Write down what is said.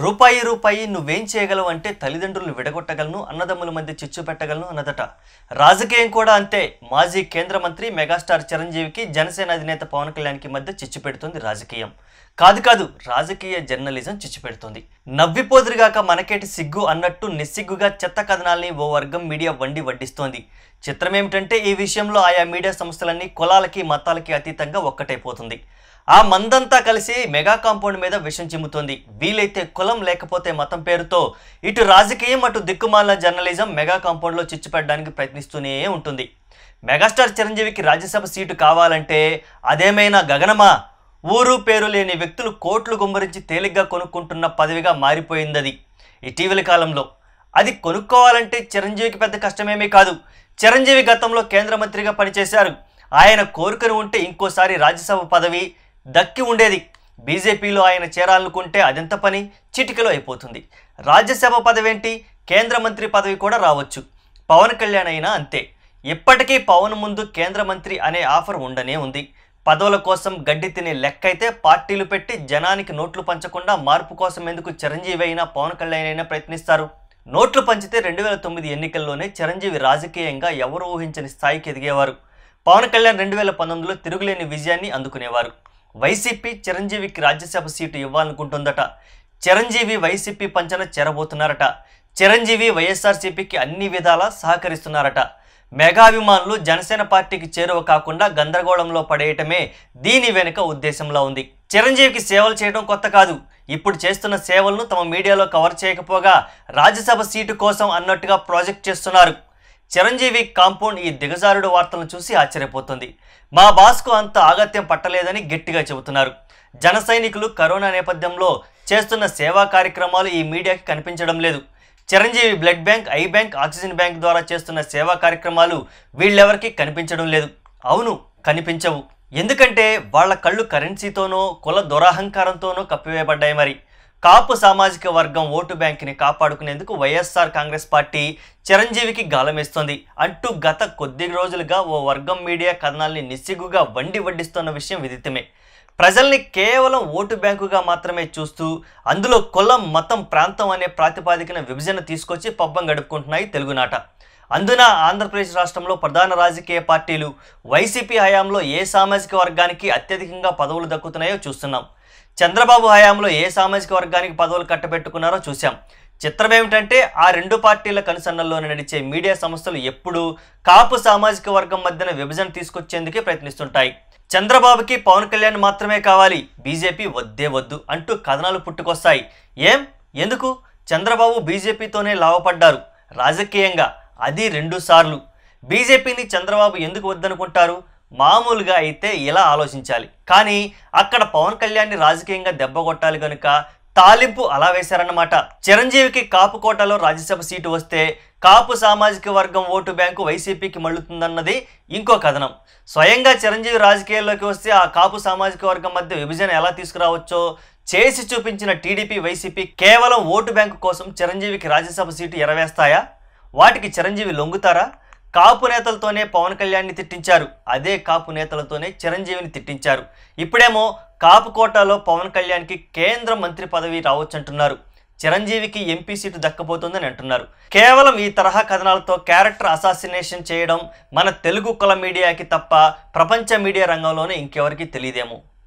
రూపాయి రూపాయి నువ్వేం చేయగలవు అంటే తల్లిదండ్రులను విడగొట్టగలను అన్నదమ్ముల మధ్య చిచ్చు పెట్టగలను అన్నదట రాజకీయం కూడా అంతే మాజీ కేంద్ర మంత్రి మెగాస్టార్ చిరంజీవికి జనసేన అధినేత పవన్ కళ్యాణ్కి మధ్య చిచ్చు పెడుతుంది రాజకీయం కాదు కాదు రాజకీయ జర్నలిజం చిచ్చు పెడుతుంది నవ్విపోదురుగాక మనకేటి సిగ్గు అన్నట్టు నిస్సిగ్గుగా చెత్త కథనాల్ని ఓ వర్గం మీడియా వండి వడ్డిస్తోంది చిత్రమేమిటంటే ఈ విషయంలో ఆయా మీడియా సంస్థలన్నీ కులాలకి మతాలకి అతీతంగా ఒక్కటైపోతుంది ఆ మందంతా కలిసి మెగా కాంపౌండ్ మీద విషం చిమ్ముతోంది వీలైతే కులం లేకపోతే మతం పేరుతో ఇటు రాజకీయం అటు దిక్కుమాల జర్నలిజం మెగా కాంపౌండ్లో చిచ్చుపెట్టడానికి ప్రయత్నిస్తూనే ఉంటుంది మెగాస్టార్ చిరంజీవికి రాజ్యసభ సీటు కావాలంటే అదేమైనా గగనమా ఊరు పేరు లేని వ్యక్తులు కోట్లు గుమ్మరించి తేలిగ్గా కొనుక్కుంటున్న పదవిగా మారిపోయిందది ఇటీవలి కాలంలో అది కొనుక్కోవాలంటే చిరంజీవికి పెద్ద కష్టమేమీ కాదు చిరంజీవి గతంలో కేంద్ర మంత్రిగా పనిచేశారు ఆయన కోరికను ఉంటే ఇంకోసారి రాజ్యసభ పదవి దక్కి ఉండేది బీజేపీలో ఆయన చేరాలనుకుంటే అదెంత పని చిటికలో అయిపోతుంది రాజ్యసభ పదవేంటి కేంద్ర మంత్రి పదవి కూడా రావచ్చు పవన్ కళ్యాణ్ అయినా అంతే ఇప్పటికీ పవన్ ముందు కేంద్ర మంత్రి అనే ఆఫర్ ఉండనే ఉంది పదవుల కోసం గడ్డి తినే లెక్కైతే పార్టీలు పెట్టి జనానికి నోట్లు పంచకుండా మార్పు కోసం ఎందుకు చిరంజీవి అయినా పవన్ కళ్యాణ్ అయినా ప్రయత్నిస్తారు నోట్లు పంచితే రెండు వేల తొమ్మిది ఎన్నికల్లోనే చిరంజీవి రాజకీయంగా ఎవరు ఊహించని స్థాయికి ఎదిగేవారు పవన్ కళ్యాణ్ రెండు వేల పంతొమ్మిదిలో తిరుగులేని విజయాన్ని అందుకునేవారు వైసీపీ చిరంజీవికి రాజ్యసభ సీటు ఇవ్వాలనుకుంటుందట చిరంజీవి వైసీపీ పంచన చేరబోతున్నారట చిరంజీవి వైఎస్ఆర్సీపీకి అన్ని విధాలా సహకరిస్తున్నారట మెగాభిమానులు జనసేన పార్టీకి చేరువ కాకుండా గందరగోళంలో పడేయటమే దీని వెనుక ఉద్దేశంలో ఉంది చిరంజీవికి సేవలు చేయడం కొత్త కాదు ఇప్పుడు చేస్తున్న సేవలను తమ మీడియాలో కవర్ చేయకపోగా రాజ్యసభ సీటు కోసం అన్నట్టుగా ప్రాజెక్ట్ చేస్తున్నారు చిరంజీవి కాంపౌండ్ ఈ దిగజారుడు వార్తలను చూసి ఆశ్చర్యపోతుంది మా బాస్కు అంత ఆగత్యం పట్టలేదని గట్టిగా చెబుతున్నారు జన సైనికులు కరోనా నేపథ్యంలో చేస్తున్న సేవా కార్యక్రమాలు ఈ మీడియాకి కనిపించడం లేదు Chiranjeevi blood bank eye bank oxygen bank ద్వారా చేస్తున్న సేవా కార్యక్రమాలు వీళ్ళెవరికి కనిపించడం లేదు అవును కనిపించవు ఎందుకంటే వాళ్ళ కళ్ళు కరెన్సీతోనో కుల దురహంకారంతోనో కప్పివేయబడ్డాయి మరి కాపు సామాజిక వర్గం ఓటు బ్యాంకుని కాపాడుకునేందుకు వైఎస్ఆర్ కాంగ్రెస్ పార్టీ చిరంజీవికి గాలమేస్తోంది అంటూ గత కొద్ది రోజులుగా ఓ వర్గం మీడియా కథనాల్ని నిస్సిగ్గుగా వండి వడ్డిస్తున్న విషయం విదితమే ప్రజల్ని కేవలం ఓటు బ్యాంకుగా మాత్రమే చూస్తూ అందులో కులం మతం ప్రాంతం అనే ప్రాతిపాదికన విభజన తీసుకొచ్చి పబ్బం గడుపుకుంటున్నాయి తెలుగునాట అందున ఆంధ్రప్రదేశ్ రాష్ట్రంలో ప్రధాన రాజకీయ పార్టీలు వైసీపీ హయాంలో ఏ సామాజిక వర్గానికి అత్యధికంగా పదవులు దక్కుతున్నాయో చూస్తున్నాం చంద్రబాబు హయాంలో ఏ సామాజిక వర్గానికి పదవులు కట్టబెట్టుకున్నారో చూశాం చిత్రం ఏమిటంటే ఆ రెండు పార్టీల కనుసన్నల్లోనే నడిచే మీడియా సంస్థలు ఎప్పుడూ కాపు సామాజిక వర్గం మధ్యన విభజన తీసుకొచ్చేందుకే ప్రయత్నిస్తుంటాయి చంద్రబాబుకి పవన్ కళ్యాణ్ మాత్రమే కావాలి బీజేపీ వద్దే వద్దు అంటూ కథనాలు పుట్టుకొస్తాయి ఏం ఎందుకు చంద్రబాబు బీజేపీతోనే లాభపడ్డారు రాజకీయంగా అది రెండు సార్లు బీజేపీని చంద్రబాబు ఎందుకు వద్దనుకుంటారు మామూలుగా అయితే ఇలా ఆలోచించాలి కానీ అక్కడ పవన్ కళ్యాణ్ని రాజకీయంగా దెబ్బ కొట్టాలి కనుక తాలింపు అలా వేశారన్నమాట చిరంజీవికి కాపు కోటలో రాజ్యసభ సీటు వస్తే కాపు సామాజిక వర్గం ఓటు బ్యాంకు వైసీపీకి మళ్ళుతుందన్నది ఇంకో కథనం స్వయంగా చిరంజీవి రాజకీయాల్లోకి వస్తే ఆ కాపు సామాజిక వర్గం మధ్య విభజన ఎలా తీసుకురావచ్చో చేసి చూపించిన టీడీపీ వైసీపీ కేవలం ఓటు బ్యాంకు కోసం చిరంజీవికి రాజ్యసభ సీటు ఎరవేస్తాయా వాటికి చిరంజీవి లొంగుతారా కాపు నేతలతోనే పవన్ కళ్యాణ్ని తిట్టించారు అదే కాపు నేతలతోనే చిరంజీవిని తిట్టించారు ఇప్పుడేమో కాపు కోటాలో పవన్ కళ్యాణ్కి కేంద్ర మంత్రి పదవి రావచ్చంటున్నారు చిరంజీవికి ఎంపీ సీటు దక్కబోతుందని అంటున్నారు కేవలం ఈ తరహా కథనాలతో క్యారెక్టర్ అసాసినేషన్ చేయడం మన తెలుగు కుల మీడియాకి తప్ప ప్రపంచ మీడియా రంగంలోనే ఇంకెవరికి తెలియదేమో